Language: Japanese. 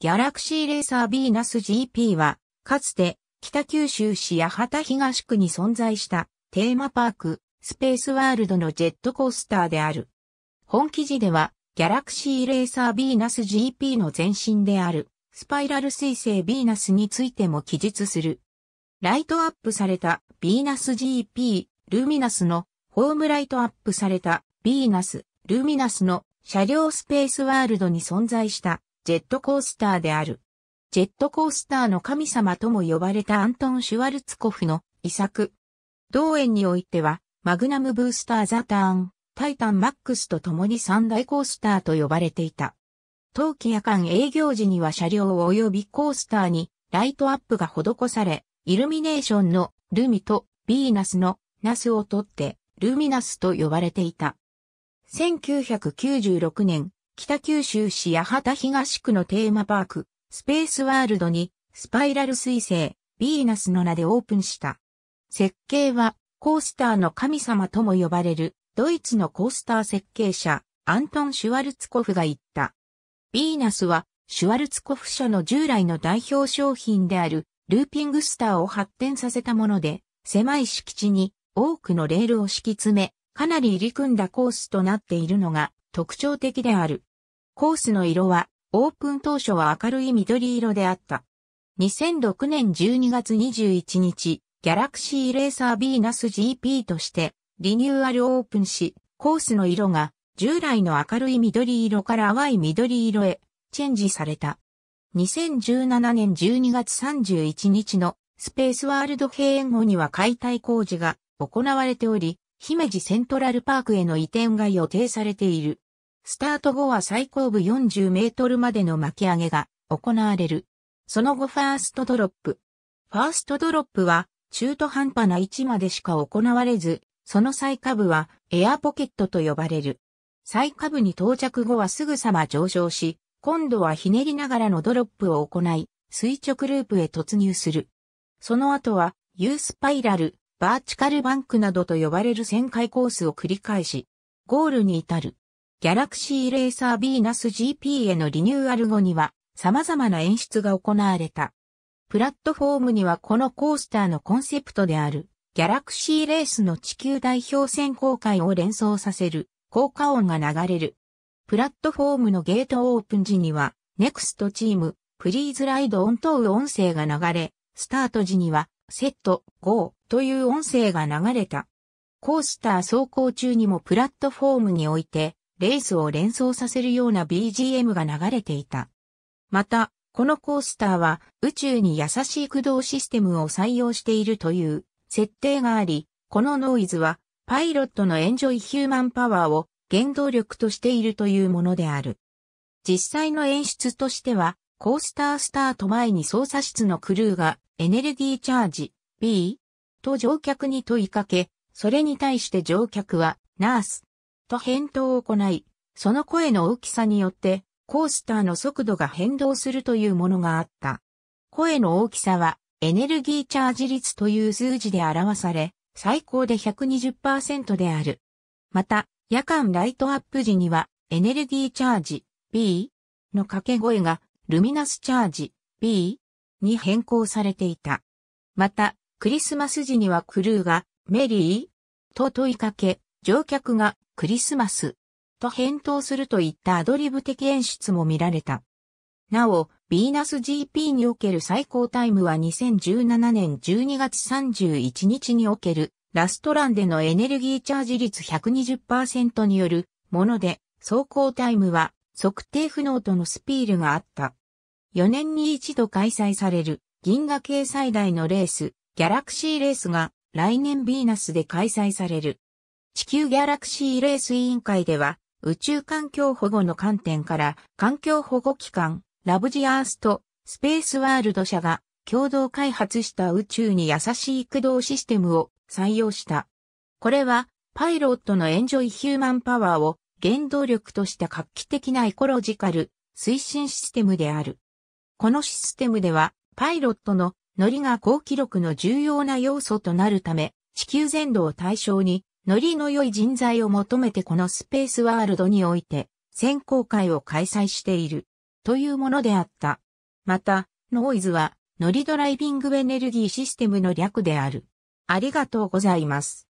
ギャラクシーレーサービーナス GP は、かつて、北九州市八幡東区に存在した、テーマパーク、スペースワールドのジェットコースターである。本記事では、ギャラクシーレーサービーナス GP の前身である、スパイラル彗星ビーナスについても記述する。ライトアップされたビーナス GP、ルミナスの、ホームライトアップされたビーナス、ルミナスの車両スペースワールドに存在したジェットコースターである。ジェットコースターの神様とも呼ばれたアントン・シュワルツコフの遺作。同園においては、マグナムブースター・ザ・ターン、タイタン・マックスと共に三大コースターと呼ばれていた。冬季夜間営業時には車両及びコースターにライトアップが施され、イルミネーションのルミとビーナスのナスを取ってルミナスと呼ばれていた。1996年、北九州市八幡東区のテーマパーク、スペースワールドに、スパイラル彗星、ヴィーナスの名でオープンした。設計は、コースターの神様とも呼ばれる、ドイツのコースター設計者、アントン・シュワルツコフが言った。ヴィーナスは、シュワルツコフ社の従来の代表商品である、ルーピングスターを発展させたもので、狭い敷地に多くのレールを敷き詰め、かなり入り組んだコースとなっているのが特徴的である。コースの色は、オープン当初は明るい緑色であった。2006年12月21日、ギャラクシーレーサービーナス GP として、リニューアルオープンし、コースの色が、従来の明るい緑色から淡い緑色へ、チェンジされた。2017年12月31日のスペースワールド閉園後には解体工事が行われており、姫路セントラルパークへの移転が予定されている。スタート後は最後部40メートルまでの巻き上げが行われる。その後ファーストドロップ。ファーストドロップは中途半端な位置までしか行われず、その最下部はエアポケットと呼ばれる。最下部に到着後はすぐさま上昇し、今度はひねりながらのドロップを行い、垂直ループへ突入する。その後は、U スパイラル、バーチカルバンクなどと呼ばれる旋回コースを繰り返し、ゴールに至る。ギャラクシーレーサービーナス GP へのリニューアル後には様々な演出が行われた。プラットフォームにはこのコースターのコンセプトであるギャラクシーレースの地球代表選考会を連想させる効果音が流れる。プラットフォームのゲートオープン時には、ネクストチーム、プリーズライドオンという音声が流れ、スタート時には、セット、ゴーという音声が流れた。コースター走行中にもプラットフォームにおいて、レースを連想させるような BGM が流れていた。また、このコースターは宇宙に優しい駆動システムを採用しているという設定があり、このノイズはパイロットのエンジョイヒューマンパワーを原動力としているというものである。実際の演出としては、コースタースタート前に操作室のクルーがエネルギーチャージ B と乗客に問いかけ、それに対して乗客はナースと返答を行い、その声の大きさによってコースターの速度が変動するというものがあった。声の大きさはエネルギーチャージ率という数字で表され、最高で120%である。また、夜間ライトアップ時にはエネルギーチャージ B の掛け声がルミナスチャージ B に変更されていた。また、クリスマス時にはクルーがメリーと問いかけ、乗客がクリスマスと返答するといったアドリブ的演出も見られた。なお、ビーナス GP における最高タイムは2017年12月31日におけるラストランでのエネルギーチャージ率120%によるもので、走行タイムは測定不能とのスピールがあった。4年に一度開催される銀河系最大のレース、ギャラクシーレースが来年ビーナスで開催される。地球ギャラクシーレース委員会では、宇宙環境保護の観点から、環境保護機関、ラブジアースと、スペースワールド社が、共同開発した宇宙に優しい駆動システムを採用した。これは、パイロットのエンジョイヒューマンパワーを原動力とした画期的なエコロジカル推進システムである。このシステムでは、パイロットの乗りが高記録の重要な要素となるため、地球全土を対象にノリの良い人材を求めてこのスペースワールドにおいて、選考会を開催している、というものであった。また、ノイズは、ノリドライビングエネルギーシステムの略である。ありがとうございます。